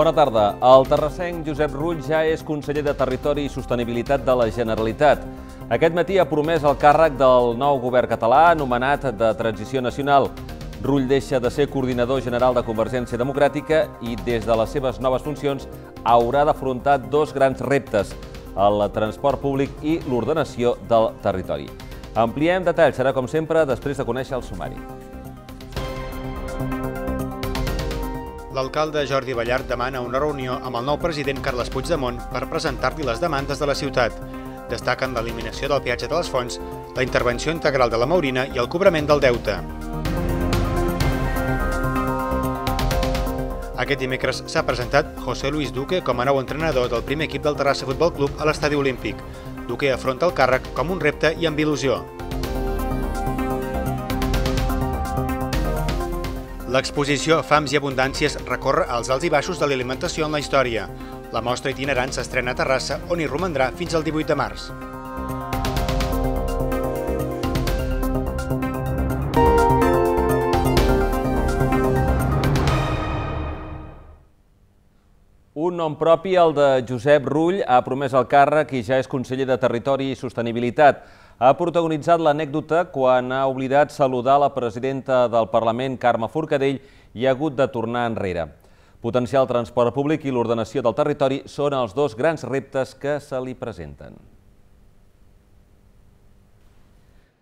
Bona tarda. El terrassenc Josep Rull ja és conseller de Territori i Sostenibilitat de la Generalitat. Aquest matí ha promès el càrrec del nou govern català, anomenat de Transició Nacional. Rull deixa de ser coordinador general de Convergència Democràtica i des de les seves noves funcions haurà d'afrontar dos grans reptes, el transport públic i l'ordenació del territori. Ampliem detalls, serà com sempre, després de conèixer el sumari. Música L'alcalde Jordi Ballart demana una reunió amb el nou president Carles Puigdemont per presentar-li les demandes de la ciutat. Destaquen l'eliminació del peatge de les fonts, la intervenció integral de la Maurina i el cobrament del deute. Aquest dimecres s'ha presentat José Luis Duque com a nou entrenador del primer equip del Terrassa Futbol Club a l'estadi olímpic. Duque afronta el càrrec com un repte i amb il·lusió. L'exposició Fams i Abundàncies recorre als alts i baixos de l'alimentació en la història. La mostra itinerant s'estrena a Terrassa, on hi romandrà fins al 18 de març. Un nom propi, el de Josep Rull, ha promès el càrrec i ja és conseller de Territori i Sostenibilitat ha protagonitzat l'anècdota quan ha oblidat saludar la presidenta del Parlament, Carme Forcadell, i ha hagut de tornar enrere. Potenciar el transport públic i l'ordenació del territori són els dos grans reptes que se li presenten.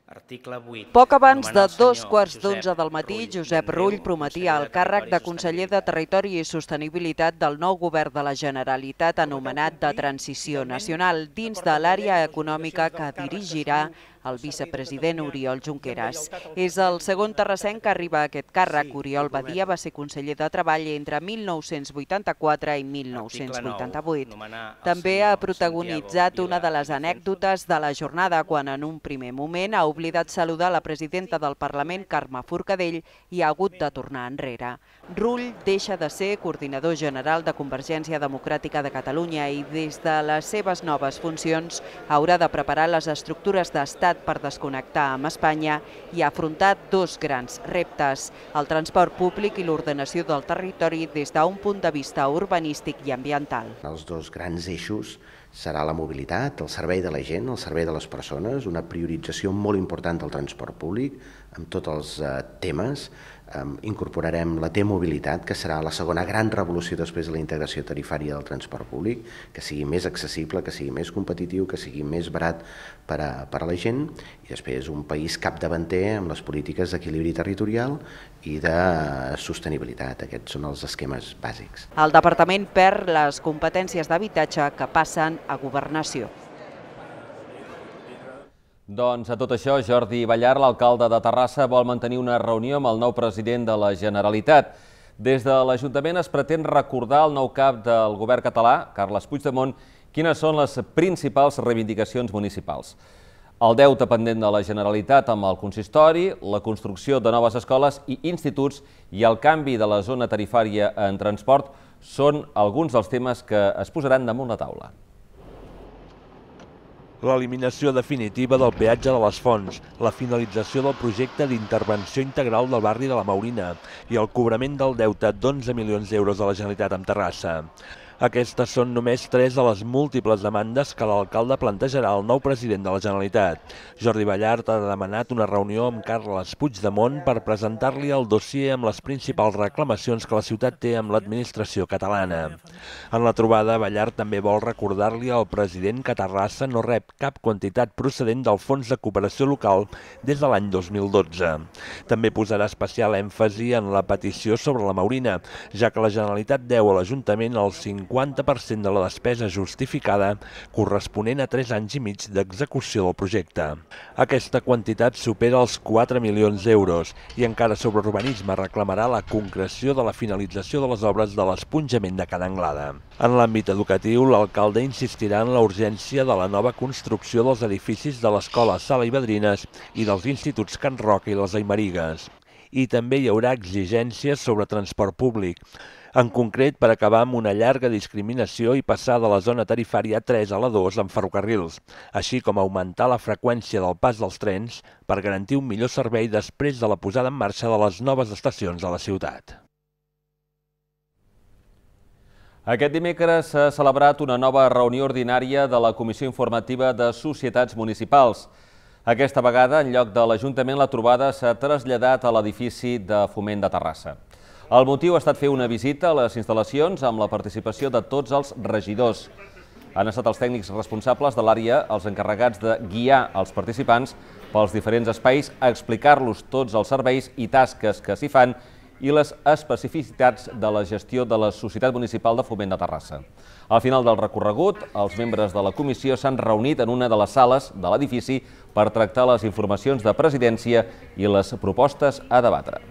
Article 8. Poc abans de dos quarts d'onze del matí, Josep Rull prometia el càrrec de conseller de Territori i Sostenibilitat del nou govern de la Generalitat anomenat de Transició Nacional dins de l'àrea econòmica que dirigirà el vicepresident Oriol Junqueras. És el segon terrassenc que arriba a aquest càrrec. Oriol Badia va ser conseller de Treball entre 1984 i 1988. També ha protagonitzat una de les anècdotes de la jornada, quan en un primer moment ha oblidat saludar la presidenta del Parlament, Carme Forcadell, i ha hagut de tornar enrere. Rull deixa de ser coordinador general de Convergència Democràtica de Catalunya i des de les seves noves funcions haurà de preparar les estructures d'estat diàleg per desconnectar amb Espanya i ha afrontat dos grans reptes, el transport públic i l'ordenació del territori des d'un punt de vista urbanístic i ambiental. Els dos grans eixos serà la mobilitat, el servei de la gent, el servei de les persones, una priorització molt important del transport públic, amb tots els eh, temes, incorporarem la T-mobilitat, que serà la segona gran revolució després de la integració tarifària del transport públic, que sigui més accessible, que sigui més competitiu, que sigui més barat per a, per a la gent, i després un país capdavanter amb les polítiques d'equilibri territorial i de sostenibilitat. Aquests són els esquemes bàsics. El departament perd les competències d'habitatge que passen a governació. Doncs a tot això, Jordi Ballar, l'alcalde de Terrassa, vol mantenir una reunió amb el nou president de la Generalitat. Des de l'Ajuntament es pretén recordar al nou cap del govern català, Carles Puigdemont, quines són les principals reivindicacions municipals. El deute pendent de la Generalitat amb el consistori, la construcció de noves escoles i instituts i el canvi de la zona tarifària en transport són alguns dels temes que es posaran damunt la taula l'eliminació definitiva del peatge de les fonts, la finalització del projecte d'intervenció integral del barri de la Maurina i el cobrament del deute d'11 milions d'euros de la Generalitat amb Terrassa. Aquestes són només tres de les múltiples demandes que l'alcalde plantejarà al nou president de la Generalitat. Jordi Ballart ha demanat una reunió amb Carles Puigdemont per presentar-li el dossier amb les principals reclamacions que la ciutat té amb l'administració catalana. En la trobada, Ballart també vol recordar-li al president que Terrassa no rep cap quantitat procedent del Fons de Cooperació Local des de l'any 2012. També posarà especial èmfasi en la petició sobre la Maurina, ja que la Generalitat deu a l'Ajuntament els 5 50% de la despesa justificada corresponent a 3 anys i mig d'execució del projecte. Aquesta quantitat supera els 4 milions d'euros i encara sobre urbanisme reclamarà la concreció de la finalització de les obres de l'esponjament de Can Anglada. En l'àmbit educatiu, l'alcalde insistirà en la urgència de la nova construcció dels edificis de l'escola Sala i Badrines i dels instituts Can Roca i les Aimerigues. I també hi haurà exigències sobre transport públic en concret per acabar amb una llarga discriminació i passar de la zona tarifària 3 a la 2 amb ferrocarrils, així com augmentar la freqüència del pas dels trens per garantir un millor servei després de la posada en marxa de les noves estacions de la ciutat. Aquest dimecres s'ha celebrat una nova reunió ordinària de la Comissió Informativa de Societats Municipals. Aquesta vegada, en lloc de l'Ajuntament, la trobada s'ha traslladat a l'edifici de Foment de Terrassa. El motiu ha estat fer una visita a les instal·lacions amb la participació de tots els regidors. Han estat els tècnics responsables de l'àrea els encarregats de guiar els participants pels diferents espais, explicar-los tots els serveis i tasques que s'hi fan i les especificitats de la gestió de la Societat Municipal de Foment de Terrassa. Al final del recorregut, els membres de la comissió s'han reunit en una de les sales de l'edifici per tractar les informacions de presidència i les propostes a debatre.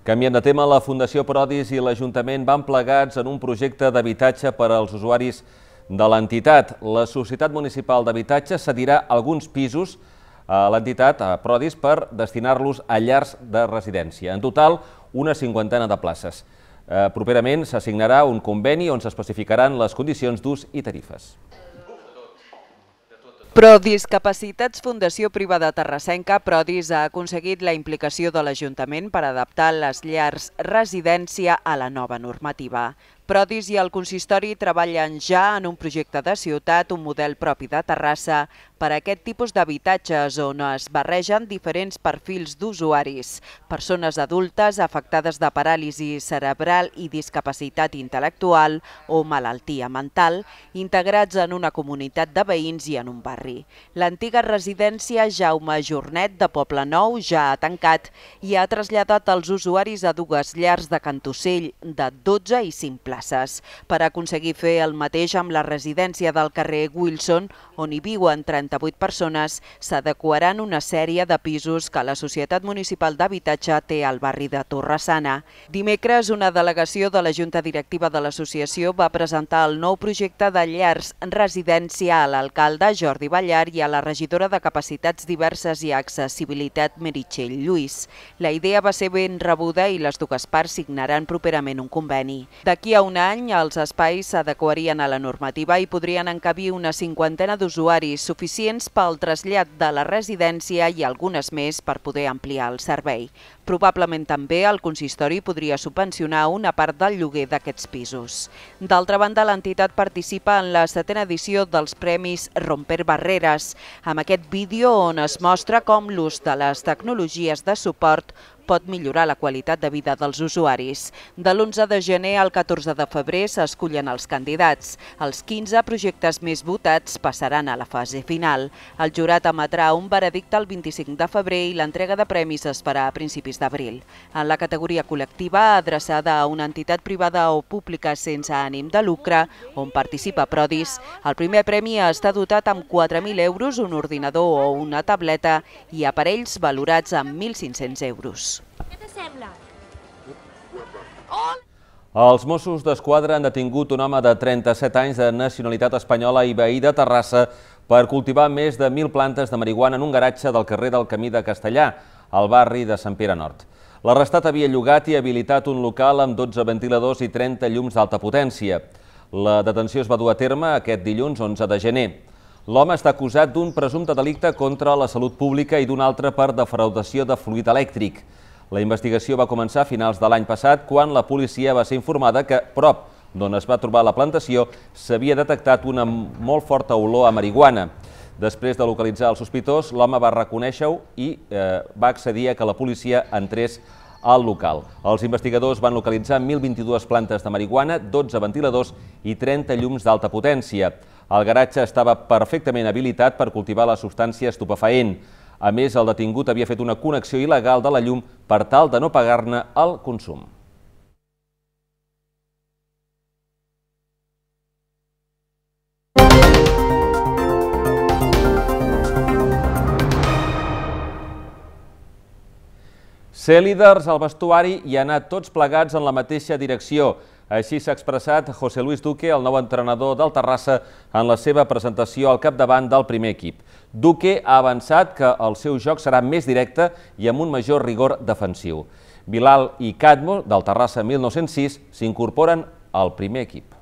Canviant de tema, la Fundació Prodis i l'Ajuntament van plegats en un projecte d'habitatge per als usuaris de l'entitat. La Societat Municipal d'Habitatge cedirà alguns pisos a l'entitat, a Prodis, per destinar-los a llars de residència. En total, una cinquantena de places. Eh, properament s'assignarà un conveni on s'especificaran les condicions d'ús i tarifes. Prodiscapacitats Fundació Privada Terrassenca Prodis ha aconseguit la implicació de l'Ajuntament per adaptar les llars residència a la nova normativa. Prodis i el consistori treballen ja en un projecte de ciutat, un model propi de Terrassa, per a aquest tipus d'habitatges on es barregen diferents perfils d'usuaris, persones adultes afectades de paràlisi cerebral i discapacitat intel·lectual o malaltia mental, integrats en una comunitat de veïns i en un barri. L'antiga residència Jaume Jornet de Poble Nou ja ha tancat i ha traslladat els usuaris a dues llars de Cantocell de 12 i 5 places places. Per aconseguir fer el mateix amb la residència del carrer Wilson, on hi viuen 38 persones, s'adequaran una sèrie de pisos que la Societat Municipal d'Habitatge té al barri de Torresana. Dimecres, una delegació de la Junta Directiva de l'Associació va presentar el nou projecte de llars residència a l'alcalde Jordi Ballar i a la regidora de Capacitats Diverses i Accessibilitat Meritxell Lluís. La idea va ser ben rebuda i les dues parts signaran properament un conveni. D'aquí a un un any, els espais s'adequarien a la normativa i podrien encabir una cinquantena d'usuaris suficients pel trasllat de la residència i algunes més per poder ampliar el servei. Probablement també el consistori podria subvencionar una part del lloguer d'aquests pisos. D'altra banda, l'entitat participa en la setena edició dels Premis Romper Barreres, amb aquest vídeo on es mostra com l'ús de les tecnologies de suport pot millorar la qualitat de vida dels usuaris. De l'11 de gener al 14 de febrer s'escullen els candidats. Els 15 projectes més votats passaran a la fase final. El jurat emetrà un veredicte el 25 de febrer i l'entrega de premis es farà a principis d'abril. En la categoria col·lectiva, adreçada a una entitat privada o pública sense ànim de lucre, on participa Prodis, el primer premi està dotat amb 4.000 euros, un ordinador o una tableta i aparells valorats amb 1.500 euros sembla. Els Mossos d'Esquadra han detingut un home de 37 anys de nacionalitat espanyola i veí de Terrassa per cultivar més de 1.000 plantes de marihuana en un garatge del carrer del Camí de Castellà, al barri de Sant Pere Nord. L'arrestat havia llogat i habilitat un local amb 12 ventiladors i 30 llums d'alta potència. La detenció es va dur a terme aquest dilluns 11 de gener. L'home està acusat d'un presumpte delicte contra la salut pública i d'un altre per defraudació de fluid elèctric. La investigació va començar a finals de l'any passat quan la policia va ser informada que prop d'on es va trobar la plantació s'havia detectat una molt forta olor a marihuana. Després de localitzar el sospitós, l'home va reconèixer-ho i eh, va accedir a que la policia entrés al local. Els investigadors van localitzar 1.022 plantes de marihuana, 12 ventiladors i 30 llums d'alta potència. El garatge estava perfectament habilitat per cultivar la substància estupefaent. A més, el detingut havia fet una connexió il·legal de la llum per tal de no pagar-ne el consum. Ser líders al vestuari i anar tots plegats en la mateixa direcció. Així s'ha expressat José Luis Duque, el nou entrenador del Terrassa, en la seva presentació al capdavant del primer equip. Duque ha avançat que el seu joc serà més directe i amb un major rigor defensiu. Bilal i Cadmo, del Terrassa 1906, s'incorporen al primer equip.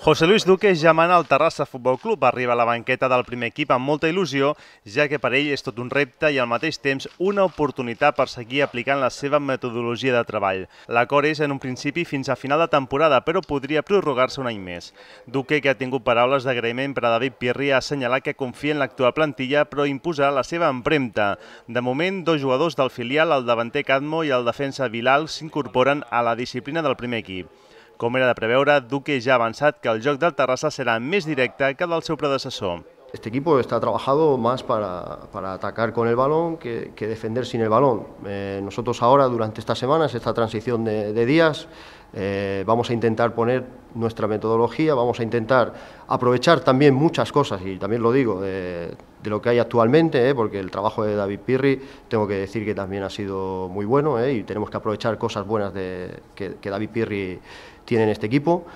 José Luis Duque ja mana al Terrassa Futbol Club. Arriba a la banqueta del primer equip amb molta il·lusió, ja que per ell és tot un repte i al mateix temps una oportunitat per seguir aplicant la seva metodologia de treball. L'acord és en un principi fins a final de temporada, però podria prorrogar-se un any més. Duque, que ha tingut paraules d'agraïment per a David Pirri, ha assenyalat que confia en l'actual plantilla, però imposarà la seva empremta. De moment, dos jugadors del filial, el davanter Cadmo i el defensa Vilal, s'incorporen a la disciplina del primer equip. Com era de preveure, Duque ja ha avançat que el joc del Terrassa serà més directe que el del seu predecessor. este equipo está trabajado más para, atacar con el balón que, defender sin el balón. Eh, nosotros ahora, durante estas semanas, esta transición de, días, eh, vamos a intentar poner nuestra metodología, vamos a intentar aprovechar también muchas cosas, y también lo digo, de, lo que hay actualmente, eh, porque el trabajo de David Pirri, tengo que decir que también ha sido muy bueno, y tenemos que aprovechar cosas buenas que, que David Pirri tiene en este equipo.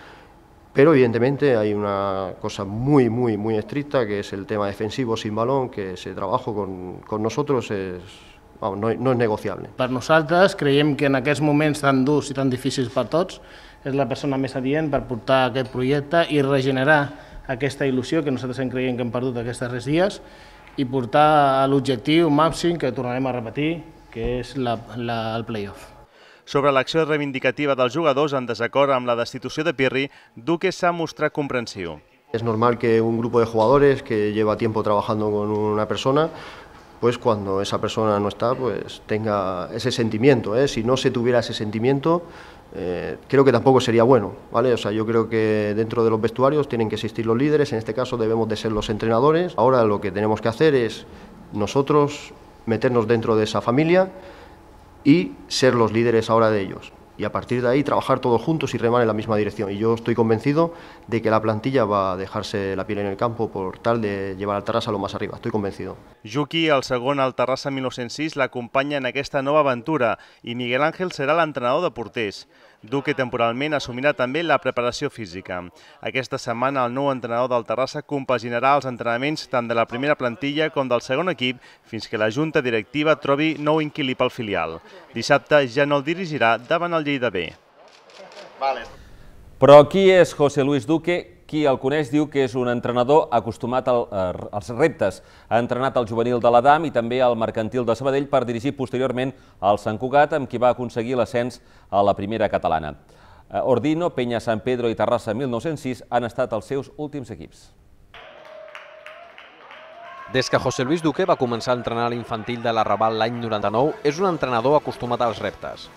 Pero evidentemente hay una cosa muy, muy, muy estricta, que es el tema defensivo sin balón, que ese trabajo con, con nosotros es, vamos, no, no és negociable. Per nosaltres creiem que en aquests moments tan durs i tan difícils per tots és la persona més adient per portar aquest projecte i regenerar aquesta il·lusió que nosaltres hem creient que hem perdut aquests darrers dies i portar a l'objectiu màxim que tornarem a repetir, que és la, la, el playoff. Sobre la acción reivindicativa los jugadores... en desacord amb la destitución de Pirri, Duque ha mostrado comprensivo. Es normal que un grupo de jugadores que lleva tiempo trabajando con una persona pues cuando esa persona no está, pues tenga ese sentimiento. ¿eh? Si no se tuviera ese sentimiento, eh, creo que tampoco sería bueno, ¿vale? O sea, yo creo que dentro de los vestuarios tienen que existir los líderes, en este caso debemos de ser los entrenadores. Ahora lo que tenemos que hacer es nosotros meternos dentro de esa familia, y ser los líderes ahora de ellos. Y a partir de ahí trabajar todos juntos y remar en la misma dirección. Y yo estoy convencido de que la plantilla va a dejarse la piel en el campo por tal de llevar al Terrassa lo más arriba, estoy convencido. Yuki, el segon al Terrassa 1906, acompaña en esta nueva aventura y Miguel Ángel será el entrenador de Portés Duque temporalment assumirà també la preparació física. Aquesta setmana el nou entrenador del Terrassa compaginarà els entrenaments tant de la primera plantilla com del segon equip fins que la Junta Directiva trobi nou inquilí pel filial. Dissabte ja no el dirigirà davant el Lleida B. Vale. Però qui és José Luis Duque? Qui el coneix diu que és un entrenador acostumat eh, als reptes. Ha entrenat el juvenil de l'Adam i també el mercantil de Sabadell per dirigir posteriorment al Sant Cugat, amb qui va aconseguir l'ascens a la primera catalana. Eh, Ordino, Penya Sant Pedro i Terrassa 1906 han estat els seus últims equips. Des que José Luis Duque va començar a entrenar l'infantil de la Raval l'any 99, és un entrenador acostumat als reptes.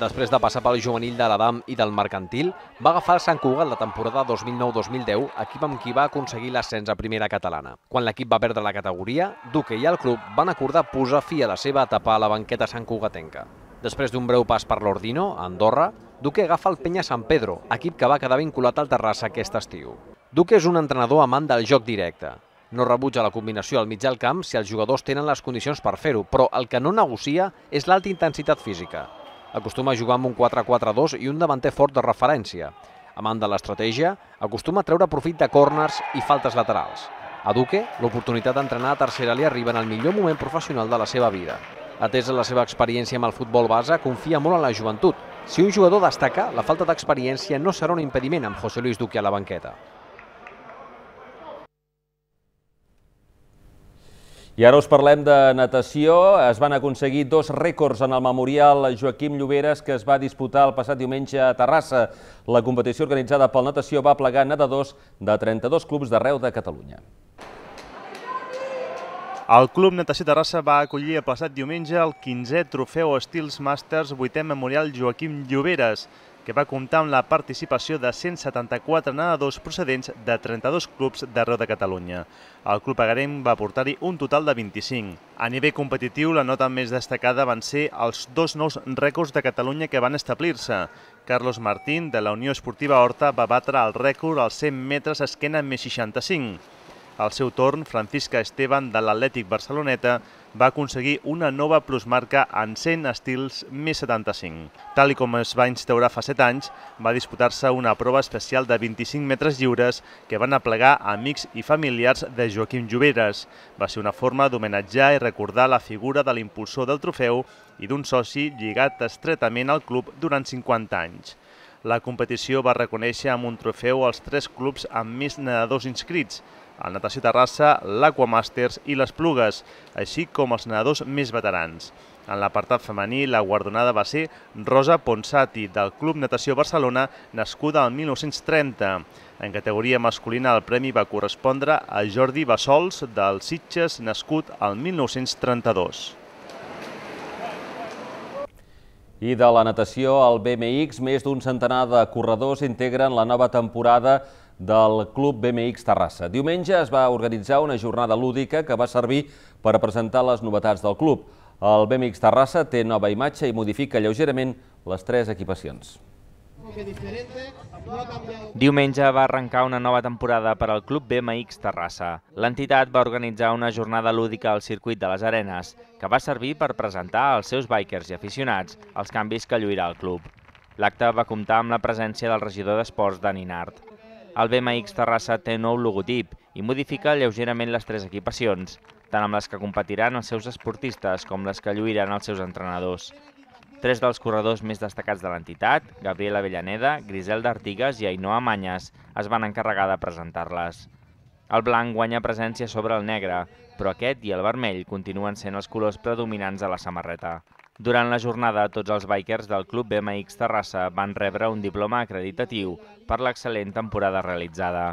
Després de passar pel juvenil de l'Adam i del Mercantil, va agafar el Sant Cugat la temporada 2009-2010, equip amb qui va aconseguir l'ascens a primera catalana. Quan l'equip va perdre la categoria, Duque i el club van acordar posar fi a la seva etapa a la banqueta santcugatenca. Després d'un breu pas per l'Ordino, a Andorra, Duque agafa el Penya Sant Pedro, equip que va quedar vinculat al Terrassa aquest estiu. Duque és un entrenador amant del joc directe. No rebutja la combinació al mig del camp si els jugadors tenen les condicions per fer-ho, però el que no negocia és l'alta intensitat física acostuma a jugar amb un 4-4-2 i un davanter fort de referència. Amant de l'estratègia, acostuma a treure profit de corners i faltes laterals. A Duque, l'oportunitat d'entrenar a tercera li arriba en el millor moment professional de la seva vida. Atès a la seva experiència amb el futbol base, confia molt en la joventut. Si un jugador destaca, la falta d'experiència no serà un impediment amb José Luis Duque a la banqueta. I ara us parlem de natació. Es van aconseguir dos rècords en el memorial Joaquim Lloberes que es va disputar el passat diumenge a Terrassa. La competició organitzada pel Natació va plegar nedadors de 32 clubs d'arreu de Catalunya. El Club Natació Terrassa va acollir el passat diumenge el 15è Trofeu Estils Masters 8è Memorial Joaquim Lloberes que va comptar amb la participació de 174 nedadors procedents de 32 clubs d'arreu de Catalunya. El club Agarem va portar-hi un total de 25. A nivell competitiu, la nota més destacada van ser els dos nous rècords de Catalunya que van establir-se. Carlos Martín, de la Unió Esportiva Horta, va batre el rècord als 100 metres esquena més 65 al seu torn, Francisca Esteban de l'Atlètic Barceloneta va aconseguir una nova plusmarca en 100 estils més 75. Tal i com es va instaurar fa 7 anys, va disputar-se una prova especial de 25 metres lliures que van aplegar amics i familiars de Joaquim Lloberes. Va ser una forma d'homenatjar i recordar la figura de l'impulsor del trofeu i d'un soci lligat estretament al club durant 50 anys. La competició va reconèixer amb un trofeu els tres clubs amb més nedadors inscrits, el Natació Terrassa, l'Aquamasters i les Plugues, així com els nedadors més veterans. En l'apartat femení, la guardonada va ser Rosa Ponsati, del Club Natació Barcelona, nascuda el 1930. En categoria masculina, el premi va correspondre a Jordi Bassols, del Sitges, nascut el 1932. I de la natació al BMX, més d'un centenar de corredors integren la nova temporada del Club BMX Terrassa. Diumenge es va organitzar una jornada lúdica que va servir per a presentar les novetats del club. El BMX Terrassa té nova imatge i modifica lleugerament les tres equipacions. Diumenge va arrencar una nova temporada per al Club BMX Terrassa. L'entitat va organitzar una jornada lúdica al circuit de les Arenes, que va servir per presentar als seus bikers i aficionats els canvis que lluirà el club. L'acte va comptar amb la presència del regidor d'Esports, Dani Nart. El BMX Terrassa té nou logotip i modifica lleugerament les tres equipacions, tant amb les que competiran els seus esportistes com les que lluiran els seus entrenadors. Tres dels corredors més destacats de l'entitat, Gabriela Avellaneda, Griselda Artigas i Ainhoa Manyes, es van encarregar de presentar-les. El blanc guanya presència sobre el negre, però aquest i el vermell continuen sent els colors predominants de la samarreta. Durant la jornada, tots els bikers del Club BMX Terrassa van rebre un diploma acreditatiu per l'excel·lent temporada realitzada.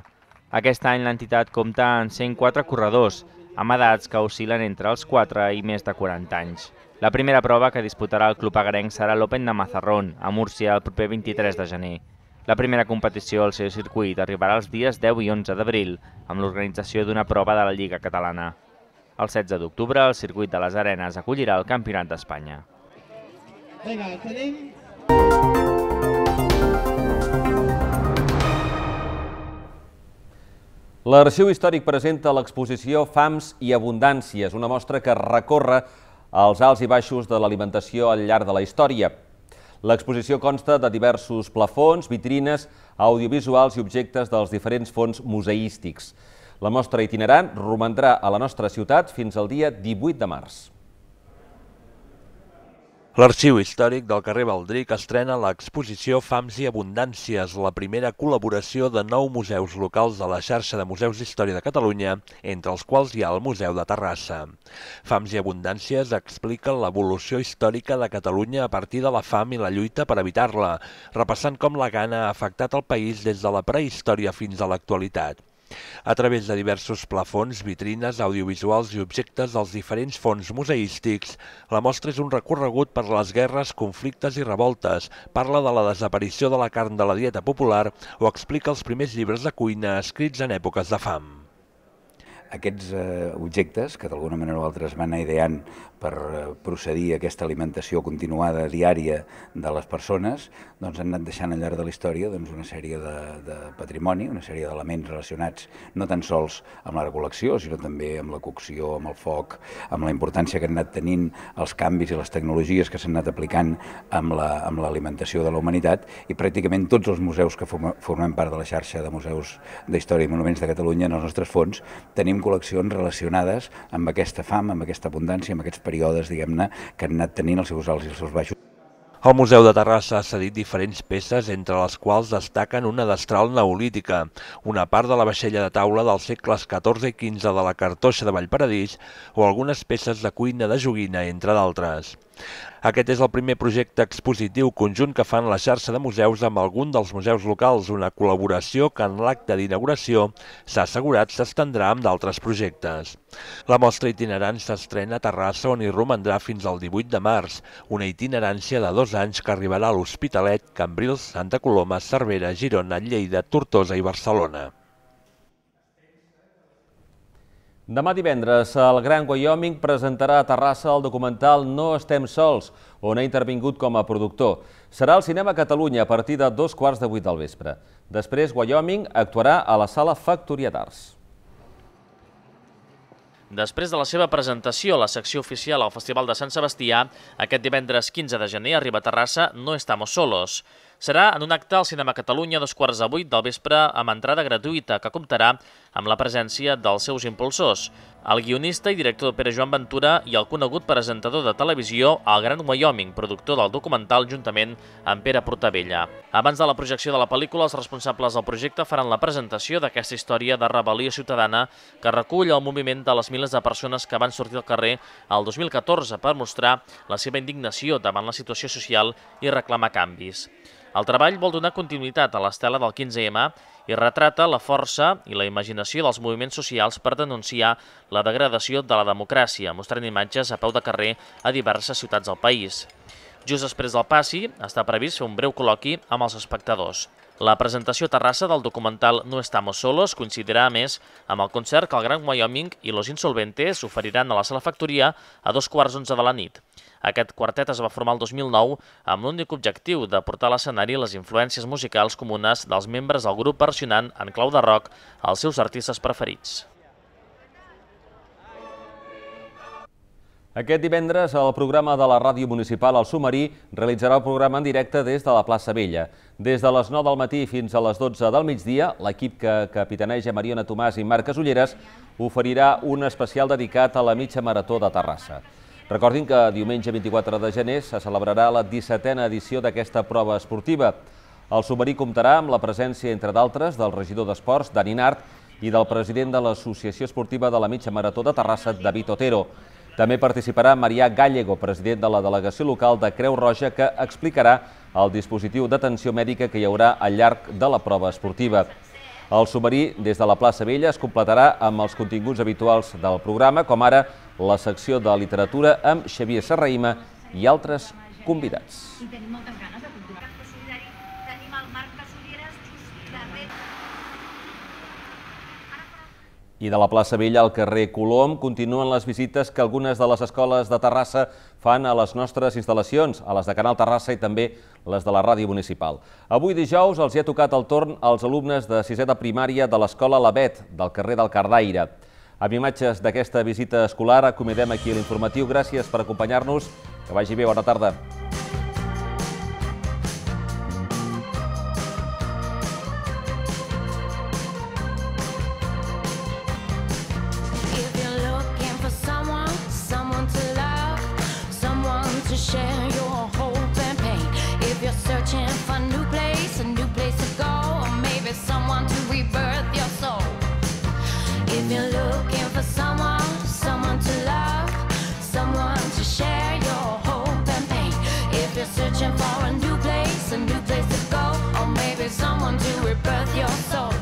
Aquest any l'entitat compta amb 104 corredors, amb edats que oscil·len entre els 4 i més de 40 anys. La primera prova que disputarà el club agarenc serà l'Open de Mazarrón, a Múrcia, el proper 23 de gener. La primera competició al seu circuit arribarà els dies 10 i 11 d'abril, amb l'organització d'una prova de la Lliga Catalana. El 16 d'octubre, el circuit de les Arenes acollirà el Campionat d'Espanya. Vinga, el tenim. L'Arxiu Històric presenta l'exposició Fams i Abundàncies, una mostra que recorre els alts i baixos de l'alimentació al llarg de la història. L'exposició consta de diversos plafons, vitrines, audiovisuals i objectes dels diferents fons museístics. La mostra itinerant romandrà a la nostra ciutat fins al dia 18 de març. L'Arxiu Històric del carrer Baldric estrena l'exposició Fams i Abundàncies, la primera col·laboració de nou museus locals de la xarxa de Museus d'Història de Catalunya, entre els quals hi ha el Museu de Terrassa. Fams i Abundàncies explica l'evolució històrica de Catalunya a partir de la fam i la lluita per evitar-la, repassant com la gana ha afectat el país des de la prehistòria fins a l'actualitat a través de diversos plafons, vitrines, audiovisuals i objectes dels diferents fons museístics, la mostra és un recorregut per les guerres, conflictes i revoltes, parla de la desaparició de la carn de la dieta popular o explica els primers llibres de cuina escrits en èpoques de fam aquests eh, objectes, que d'alguna manera o altra es van anar ideant per eh, procedir a aquesta alimentació continuada diària de les persones, doncs han anat deixant al llarg de la història doncs, una sèrie de, de patrimoni, una sèrie d'elements relacionats no tan sols amb la recol·lecció, sinó també amb la cocció, amb el foc, amb la importància que han anat tenint els canvis i les tecnologies que s'han anat aplicant amb l'alimentació la, amb de la humanitat i pràcticament tots els museus que formem part de la xarxa de museus d'història i monuments de Catalunya en els nostres fons tenim fent col·leccions relacionades amb aquesta fam, amb aquesta abundància, amb aquests períodes, diguem-ne, que han anat tenint els seus alts i els seus baixos. El Museu de Terrassa ha cedit diferents peces, entre les quals destaquen una d'estral neolítica, una part de la vaixella de taula dels segles XIV i XV de la Cartoixa de Vallparadís o algunes peces de cuina de joguina, entre d'altres. Aquest és el primer projecte expositiu conjunt que fan la xarxa de museus amb algun dels museus locals, una col·laboració que en l'acte d'inauguració s'ha assegurat s'estendrà amb d'altres projectes. La mostra itinerant s'estrena a Terrassa on hi romandrà fins al 18 de març, una itinerància de dos anys que arribarà a l'Hospitalet, Cambrils, Santa Coloma, Cervera, Girona, Lleida, Tortosa i Barcelona. Demà divendres, el Gran Wyoming presentarà a Terrassa el documental No estem sols, on ha intervingut com a productor. Serà al Cinema Catalunya a partir de dos quarts de vuit del vespre. Després, Wyoming actuarà a la Sala Factoria d'Arts. Després de la seva presentació a la secció oficial al Festival de Sant Sebastià, aquest divendres 15 de gener arriba a Terrassa No estamos solos. Serà en un acte al Cinema Catalunya a dos quarts de vuit del vespre amb entrada gratuïta que comptarà amb la presència dels seus impulsors, el guionista i director Pere Joan Ventura i el conegut presentador de televisió al Gran Wyoming, productor del documental juntament amb Pere Portavella. Abans de la projecció de la pel·lícula, els responsables del projecte faran la presentació d'aquesta història de rebel·lia ciutadana que recull el moviment de les milers de persones que van sortir al carrer el 2014 per mostrar la seva indignació davant la situació social i reclamar canvis. El treball vol donar continuïtat a l'estela del 15M i retrata la força i la imaginació dels moviments socials per denunciar la degradació de la democràcia, mostrant imatges a peu de carrer a diverses ciutats del país. Just després del passi, està previst fer un breu col·loqui amb els espectadors. La presentació a Terrassa del documental No estamos solos coincidirà, a més, amb el concert que el Gran Wyoming i Los Insolventes oferiran a la Sala Factoria a dos quarts onze de la nit. Aquest quartet es va formar el 2009 amb l'únic objectiu de portar a l'escenari les influències musicals comunes dels membres del grup versionant en clau de rock els seus artistes preferits. Aquest divendres, el programa de la Ràdio Municipal al Sumarí realitzarà el programa en directe des de la plaça Vella. Des de les 9 del matí fins a les 12 del migdia, l'equip que capitaneja Mariona Tomàs i Marc Ulleres oferirà un especial dedicat a la mitja marató de Terrassa. Recordin que diumenge 24 de gener se celebrarà la 17a edició d'aquesta prova esportiva. El Sumarí comptarà amb la presència, entre d'altres, del regidor d'Esports, Dani Nart, i del president de l'Associació Esportiva de la Mitja Marató de Terrassa, David Otero. També participarà Marià Gallego, president de la delegació local de Creu Roja, que explicarà el dispositiu d'atenció mèdica que hi haurà al llarg de la prova esportiva. El submarí des de la plaça Vella es completarà amb els continguts habituals del programa, com ara la secció de literatura amb Xavier Serraïma i altres convidats. I tenim moltes ganes de I de la plaça Vella al carrer Colom continuen les visites que algunes de les escoles de Terrassa fan a les nostres instal·lacions, a les de Canal Terrassa i també les de la ràdio municipal. Avui dijous els hi ha tocat el torn als alumnes de siseta primària de l'escola Labet, del carrer del Cardaire. Amb imatges d'aquesta visita escolar acomiadem aquí l'informatiu. Gràcies per acompanyar-nos. Que vagi bé, bona tarda. to share your hope and pain. If you're searching for a new place, a new place to go, or maybe someone to rebirth your soul. If you're looking for someone, someone to love, someone to share your hope and pain. If you're searching for a new place, a new place to go, or maybe someone to rebirth your soul.